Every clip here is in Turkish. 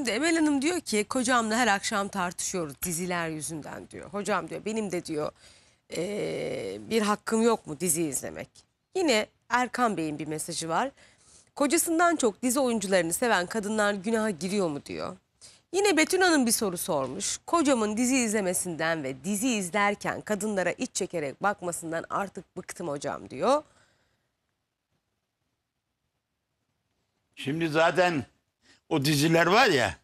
Şimdi Emel Hanım diyor ki kocamla her akşam tartışıyoruz diziler yüzünden diyor. Hocam diyor benim de diyor eee, bir hakkım yok mu dizi izlemek? Yine Erkan Bey'in bir mesajı var. Kocasından çok dizi oyuncularını seven kadınlar günaha giriyor mu diyor. Yine Betül Hanım bir soru sormuş. Kocamın dizi izlemesinden ve dizi izlerken kadınlara iç çekerek bakmasından artık bıktım hocam diyor. Şimdi zaten o diziler var ya.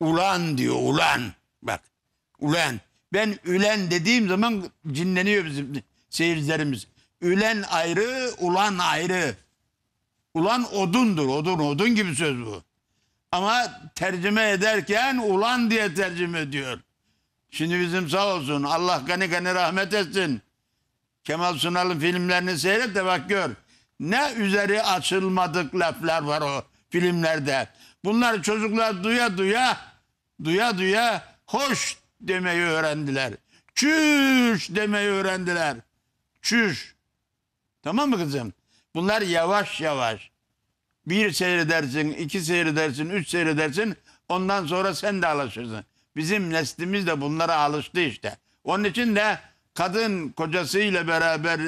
Ulan diyor ulan. Bak ulan. Ben ülen dediğim zaman cinleniyor bizim seyircilerimiz. Ülen ayrı, ulan ayrı. Ulan odundur, odun, odun gibi söz bu. Ama tercüme ederken ulan diye tercüme ediyor. Şimdi bizim sağ olsun Allah gani gani rahmet etsin. Kemal Sunal'ın filmlerini seyret de bak gör. Ne üzeri açılmadık laflar var o filmlerde. Bunlar çocuklar duya duya duya duya hoş demeyi öğrendiler. Çüş demeyi öğrendiler. Çüş. Tamam mı kızım? Bunlar yavaş yavaş. Bir seyredersin, iki seyredersin, üç seyredersin. Ondan sonra sen de alışırsın. Bizim neslimiz de bunlara alıştı işte. Onun için de kadın kocasıyla beraber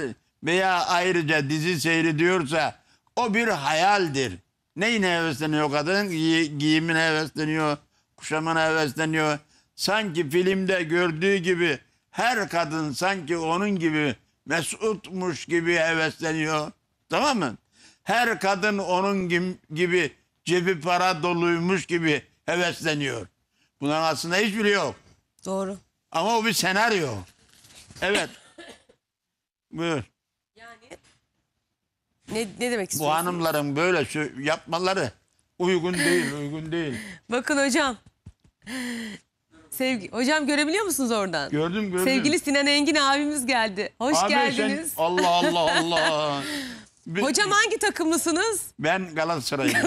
veya ayrıca dizi seyrediyorsa o bir hayaldir. Neyine hevesleniyor kadın? Giy giyimine hevesleniyor, kuşamına hevesleniyor. Sanki filmde gördüğü gibi her kadın sanki onun gibi mesutmuş gibi hevesleniyor. Tamam mı? Her kadın onun gibi cebi para doluymuş gibi hevesleniyor. Bunların aslında hiçbiri yok. Doğru. Ama o bir senaryo. Evet. Buyur. Ne, ne demek Bu hanımların böyle şu yapmaları uygun değil, uygun değil. Bakın hocam. Sevgi hocam görebiliyor musunuz oradan? Gördüm gördüm. Sevgili Sinan Engin abimiz geldi. Hoş Abi geldiniz. Sen, Allah Allah Allah. Ben- Hocam hangi takımlısınız? Ben Galatasaraylıyım.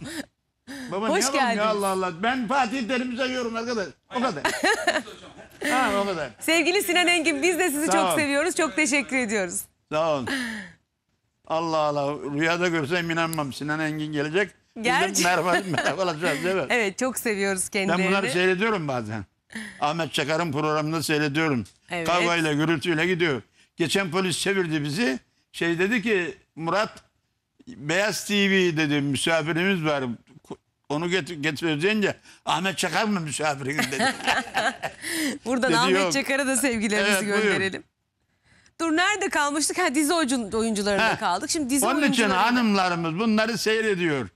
Baba Hoş Hoş ne geldiniz. Ya Allah Allah. Ben Fatih Terim'i seviyorum arkadaş. O kadar. ha o kadar. Sevgili Sinan Engin biz de sizi Sağ çok ol. seviyoruz. Çok teşekkür ediyoruz. Sağ olun. Allah Allah rüyada görsem inanmam. Sinan Engin gelecek. Gerçi. Bizim merhaba, değil mi? Evet çok seviyoruz kendilerini. Ben bunları seyrediyorum bazen. Ahmet Çakar'ın programında seyrediyorum. Evet. Kavgayla gürültüyle gidiyor. Geçen polis çevirdi bizi. Şey dedi ki Murat Beyaz TV dedi misafirimiz var. Onu getir, getir deyince Ahmet Çakar mı misafirin dedi. Buradan Ahmet Çakar'a da sevgilerimizi evet, gönderelim. Buyur. Dur nerede kalmıştık? Ha, dizi oyuncu- oyuncularında Heh. kaldık. Şimdi dizi Onun için hanımlarımız bunları seyrediyor.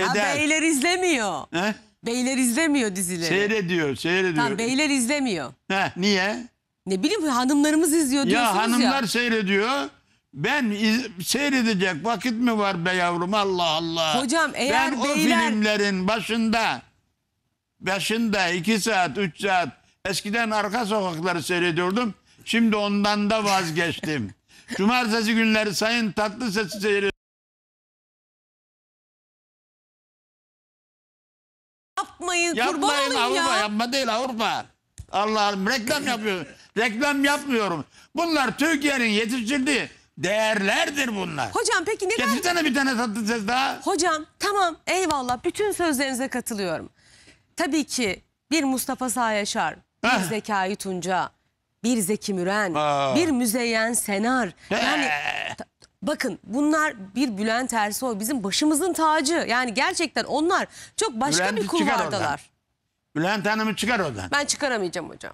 Ha, beyler izlemiyor. He? Beyler izlemiyor dizileri. Seyrediyor, seyrediyor. Tamam beyler izlemiyor. Heh, niye? Ne bileyim hanımlarımız izliyor diyorsunuz Ya ya. hanımlar seyrediyor. Ben iz- seyredecek vakit mi var be yavrum Allah Allah. Hocam, eğer ben beyler- o filmlerin başında başında iki saat üç saat eskiden arka sokakları seyrediyordum. Şimdi ondan da vazgeçtim. Cumartesi günleri Sayın Tatlıses seyri Yapmayın, Yapmayın Avrupa ya. yapma değil Avrupa. Allah'ım reklam yapıyorum. reklam yapmıyorum. Bunlar Türkiye'nin yetiştirdiği değerlerdir bunlar. Hocam peki neden? Getirsene bir tane tatlı ses daha. Hocam tamam eyvallah bütün sözlerinize katılıyorum. Tabii ki bir Mustafa Sağ Yaşar, bir Zekai Tunca, bir Zeki Müren, Aa. bir Müzeyyen Senar. Yani bakın bunlar bir Bülent Ersoy bizim başımızın tacı. Yani gerçekten onlar çok başka Bülent'i bir çıkar kulvardalar. Bülent Hanım'ı çıkar oradan. Ben çıkaramayacağım hocam.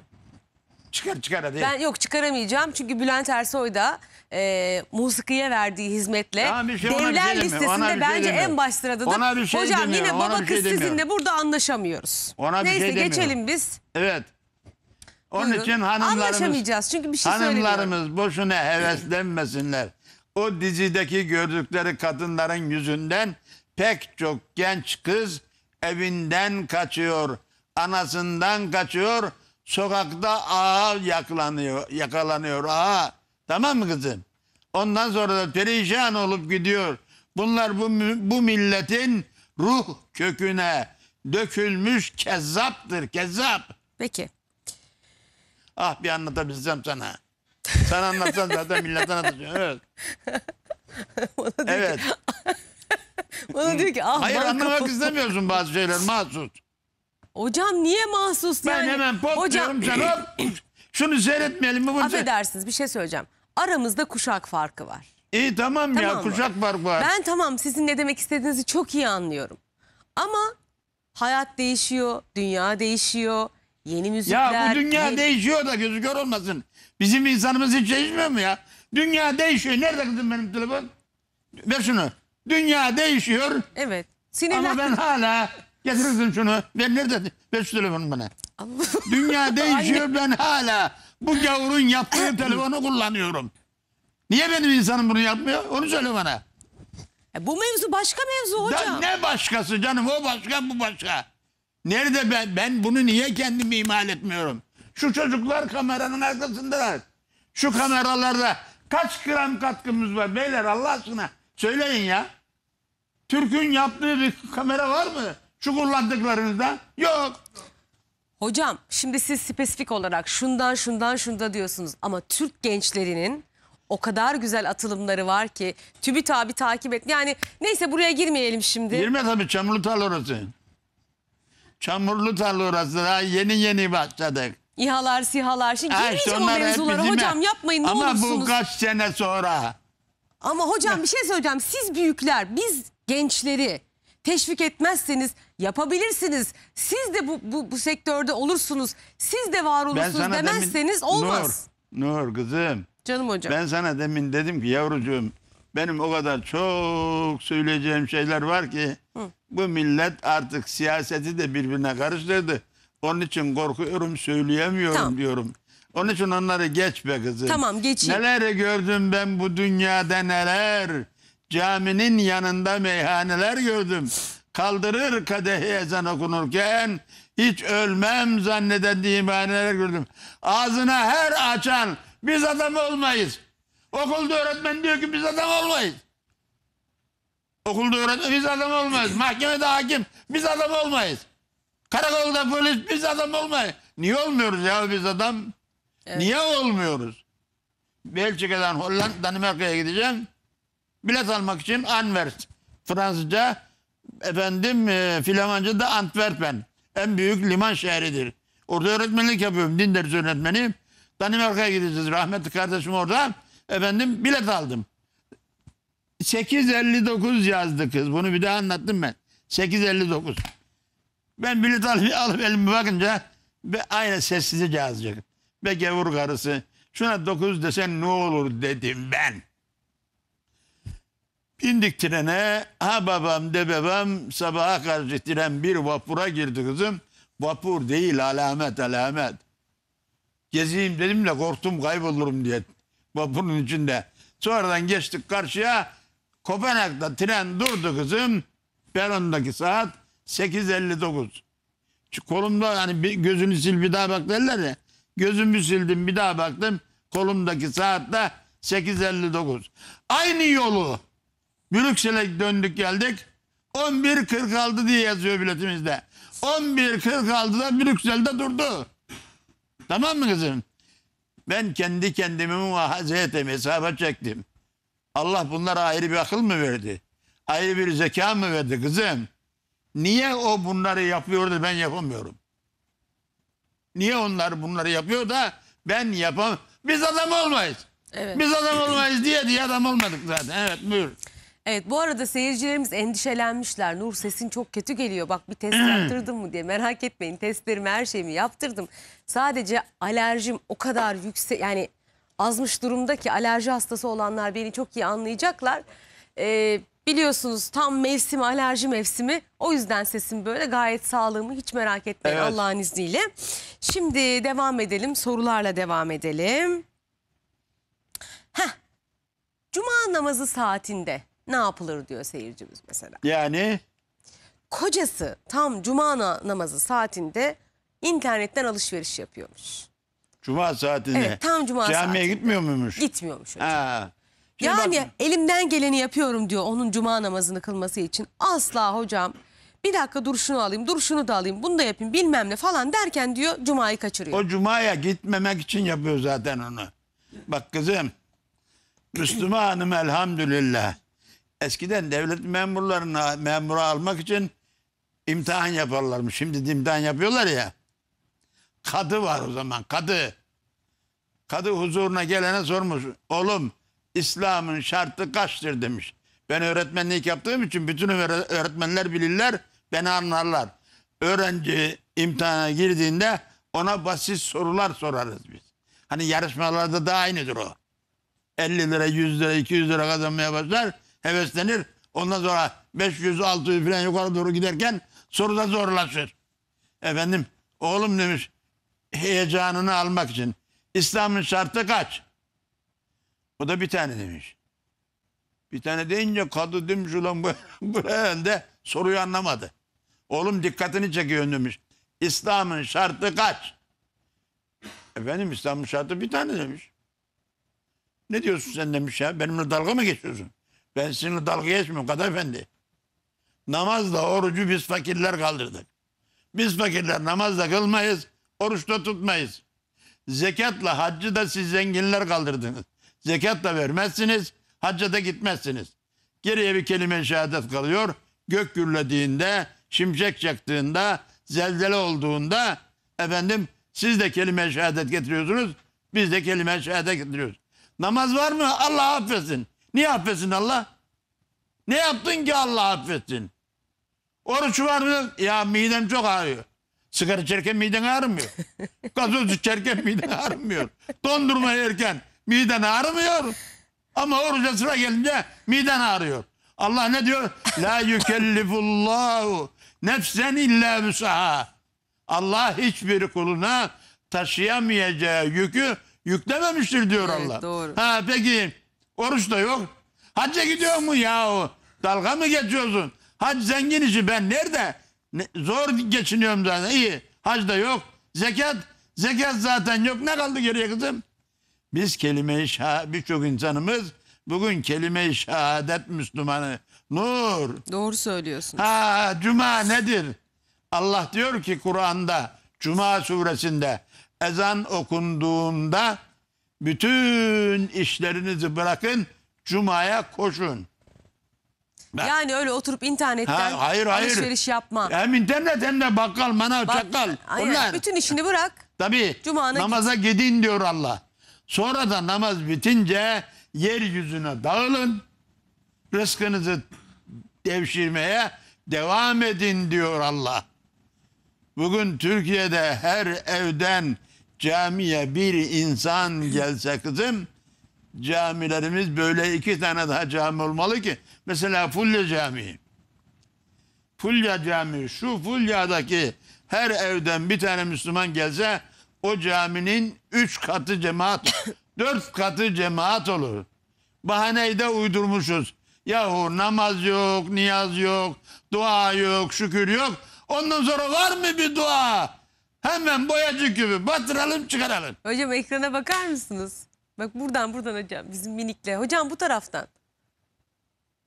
Çıkar çıkar hadi. Ben yok çıkaramayacağım çünkü Bülent Ersoy da e, musikiye verdiği hizmetle Tamam, şey, şey- devler şey listesinde şey bence demiyorum. en baş sıradadır. Ona şey Hocam yine ona baba bir şey kız sizinle burada anlaşamıyoruz. Ona şey Neyse şey geçelim biz. Evet. Onun Buyurun. için hanımlarımız, Anlaşamayacağız çünkü bir şey hanımlarımız boşuna heveslenmesinler. O dizideki gördükleri kadınların yüzünden pek çok genç kız evinden kaçıyor, anasından kaçıyor, sokakta ağa yakalanıyor, yakalanıyor ağa. Tamam mı kızım? Ondan sonra da perişan olup gidiyor. Bunlar bu, bu milletin ruh köküne dökülmüş kezzaptır, kezzap. Peki. Ah bir anlatabilsem sana. Sen anlatsan zaten millet anlatacak. Evet. Bana diyor Evet. ki, bana diyor ki ah Hayır anlamak kapı- istemiyorsun bazı şeyler Mahsut. Hocam niye mahsus Ben yani? hemen pop Hocam, diyorum sen hop. Şunu seyretmeyelim mi bunca? affedersiniz bir şey söyleyeceğim. Aramızda kuşak farkı var. İyi tamam, ya mı? kuşak farkı var. Ben tamam sizin ne demek istediğinizi çok iyi anlıyorum. Ama hayat değişiyor, dünya değişiyor, Yeni müzikler. Ya bu dünya yeni... değişiyor da gözü kör olmasın. Bizim insanımız hiç değişmiyor mu ya? Dünya değişiyor. Nerede kızım benim telefon? Ver şunu. Dünya değişiyor. Evet. Sinirler... Ama ben hala getir şunu. Ver nerede? Ver şu telefonu bana. dünya değişiyor ben hala bu gavurun yaptığı telefonu kullanıyorum. Niye benim insanım bunu yapmıyor? Onu söyle bana. E bu mevzu başka mevzu hocam. Da ne başkası canım? O başka bu başka. Nerede ben? Ben bunu niye kendim imal etmiyorum? Şu çocuklar kameranın arkasındalar. Şu kameralarda kaç gram katkımız var beyler Allah aşkına söyleyin ya. Türk'ün yaptığı bir kamera var mı? Şu kullandıklarınızda yok. Hocam şimdi siz spesifik olarak şundan şundan şunda diyorsunuz ama Türk gençlerinin o kadar güzel atılımları var ki TÜBİTAK'ı takip et. Yani neyse buraya girmeyelim şimdi. Girme tabii Çamlıtal orası. Çamurlu tal orası. Daha yeni yeni başladık. İHA'lar, sihalar Şimdi Ha, işte girmeyeceğim o onlar Hocam yapmayın ne Ama olursunuz. bu kaç sene sonra. Ama hocam bir şey söyleyeceğim. Siz büyükler, biz gençleri teşvik etmezseniz yapabilirsiniz. Siz de bu, bu, bu sektörde olursunuz. Siz de var olursunuz demin- demezseniz olmaz. Nur, Nur kızım. Canım hocam. Ben sana demin dedim ki yavrucuğum benim o kadar çok söyleyeceğim şeyler var ki Hı. bu millet artık siyaseti de birbirine karıştırdı. Onun için korkuyorum söyleyemiyorum Tamam. diyorum. Onun için onları geç be kızım. Tamam, geçeyim. Neler gördüm ben bu dünyada neler. Caminin yanında meyhaneler gördüm. Kaldırır kadehi ezan okunurken hiç ölmem zanneden meyhaneler gördüm. Ağzına her açan biz adam olmayız. Okulda öğretmen diyor ki biz adam olmayız. Okulda öğretmen biz adam olmayız. Mahkemede hakim biz adam olmayız. Karakolda polis biz adam olmayız. Niye olmuyoruz ya biz adam? Evet. Niye olmuyoruz? Belçika'dan Hollanda, Danimarka'ya gideceğim. Bilet almak için Anvers. Fransızca efendim e, Flamanca da Antwerpen. En büyük liman şehridir. Orada öğretmenlik yapıyorum. Din dersi öğretmeniyim. Danimarka'ya gideceğiz. Rahmetli kardeşim orada. Efendim bilet aldım. 8.59 yazdı kız. Bunu bir daha anlattım ben. 8.59. Ben bilet alıp, alıp elime bakınca ve aynı sessizce yazacak. Ve gevur karısı şuna 9 desen ne olur dedim ben. Bindik trene. Ha babam de babam sabaha karşı tren bir vapura girdi kızım. Vapur değil alamet alamet. Gezeyim dedim de korktum kaybolurum diye vapurun içinde. Sonradan geçtik karşıya. Kopenhag'da tren durdu kızım. Peron'daki saat 8.59. kolumda hani bir, gözünü sil bir daha bak derler ya. Gözümü sildim bir daha baktım. Kolumdaki saatte 8.59. Aynı yolu Brüksel'e döndük geldik. 11.46 diye yazıyor biletimizde. 11.46'da Brüksel'de durdu. Tamam mı kızım? Ben kendi kendimi muhaze ettim, hesaba çektim. Allah bunlara ayrı bir akıl mı verdi? Ayrı bir zeka mı verdi kızım? Niye o bunları yapıyor da ben yapamıyorum? Niye onlar bunları yapıyor da ben yapam? Biz adam olmayız. Evet. Biz adam olmayız diye diye adam olmadık zaten. Evet buyur. Evet bu arada seyircilerimiz endişelenmişler. Nur sesin çok kötü geliyor. Bak bir test yaptırdım mı diye merak etmeyin. Testlerimi her şeyimi yaptırdım. Sadece alerjim o kadar yüksek yani azmış durumda ki alerji hastası olanlar beni çok iyi anlayacaklar. Ee, biliyorsunuz tam mevsimi alerji mevsimi. O yüzden sesim böyle gayet sağlığımı hiç merak etmeyin Evet. Allah'ın izniyle. Şimdi devam edelim sorularla devam edelim. Heh. Cuma namazı saatinde ne yapılır diyor seyircimiz mesela. Yani? Kocası tam cuma namazı saatinde internetten alışveriş yapıyormuş. Cuma saatinde. Evet tam cuma Camiye saatinde. gitmiyor muymuş? Gitmiyormuş hocam. Ha. Yani bak- elimden geleni yapıyorum diyor onun cuma namazını kılması için. Asla hocam bir dakika dur şunu alayım, dur şunu da alayım, bunu da yapayım bilmem ne falan derken diyor cumayı kaçırıyor. o cumaya gitmemek için yapıyor zaten onu. Bak kızım. Müslümanım elhamdülillah. Eskiden devlet memurlarına memura almak için imtihan yaparlarmış. Şimdi de imtihan yapıyorlar ya. Kadı var o zaman kadı. Kadı huzuruna gelene sormuş. Oğlum İslam'ın şartı kaçtır demiş. Ben öğretmenlik yaptığım için bütün öğretmenler bilirler, beni anlarlar. Öğrenci imtihana girdiğinde ona basit sorular sorarız biz. Hani yarışmalarda da aynıdır o. 50 lira, 100 lira, 200 lira kazanmaya başlar heveslenir. Ondan sonra 500, 600 falan yukarı doğru giderken soruda zorlaşır. Efendim oğlum demiş heyecanını almak için İslam'ın şartı kaç? O da bir tane demiş. Bir tane deyince kadı demiş ulan bu, bu de soruyu anlamadı. Oğlum dikkatini çekiyor demiş. İslam'ın şartı kaç? Efendim İslam'ın şartı bir tane demiş. Ne diyorsun sen demiş ya benimle dalga mı geçiyorsun? Ben sizinle dalga geçmiyorum Kadı Efendi. Namazla orucu biz fakirler kaldırdık. Biz fakirler namazla kılmayız, oruçta tutmayız. Zekatla haccı da siz zenginler kaldırdınız. Zekatla vermezsiniz, hacca da gitmezsiniz. Geriye bir kelime şehadet kalıyor. Gök gürlediğinde, şimşek çaktığında, zelzele olduğunda efendim siz de kelime şehadet getiriyorsunuz. Biz de kelime şehadet getiriyoruz. Namaz var mı? Allah affetsin. Niye affetsin Allah? Ne yaptın ki Allah affetsin? Oruç var mı? Ya midem çok ağrıyor. Sigara içerken miden ağrımıyor. Gazoz içerken miden ağrımıyor. Dondurma yerken miden ağrımıyor. Ama oruca sıra gelince miden ağrıyor. Allah ne diyor? La yükellifullahu nefsen illa vüsaha. Allah hiçbir kuluna taşıyamayacağı yükü yüklememiştir diyor evet, Allah. Doğru. Ha peki Oruç da yok. Hacca gidiyor mu yahu? Dalga mı geçiyorsun? Hac zengin işi ben nerede? Ne, zor geçiniyorum zaten. iyi, Hac da yok. Zekat. Zekat zaten yok. Ne kaldı geriye kızım? Biz kelime-i birçok insanımız bugün kelime-i şehadet Müslümanı. Nur. Doğru söylüyorsun. Ha, cuma nedir? Allah diyor ki Kur'an'da Cuma suresinde ezan okunduğunda bütün işlerinizi bırakın Cuma'ya koşun. Ben, yani öyle oturup internetten ha, hayır, hayır. alışveriş yapma. Hem internet hem de bakkal, manav, Bak, Bütün işini bırak. Tabii Cuma'na namaza git. gidin diyor Allah. Sonra da namaz bitince yeryüzüne dağılın. Rızkınızı devşirmeye devam edin diyor Allah. Bugün Türkiye'de her evden Camiye bir insan gelse kızım camilerimiz böyle iki tane daha cami olmalı ki. Mesela Fulya Camii. Fulya Camii şu Fulya'daki her evden bir tane Müslüman gelse o caminin üç katı cemaat, dört katı cemaat olur. Bahaneyi de uydurmuşuz. Yahu namaz yok, niyaz yok, dua yok, şükür yok. Ondan sonra var mı bir dua? Hemen boyacı gibi batıralım çıkaralım. Hocam ekrana bakar mısınız? Bak buradan buradan hocam bizim minikle. Hocam bu taraftan.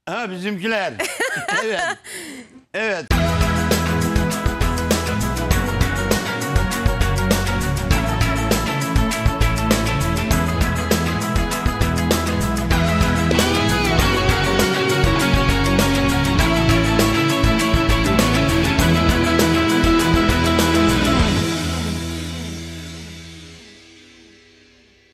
Ha bizimkiler. evet. Evet.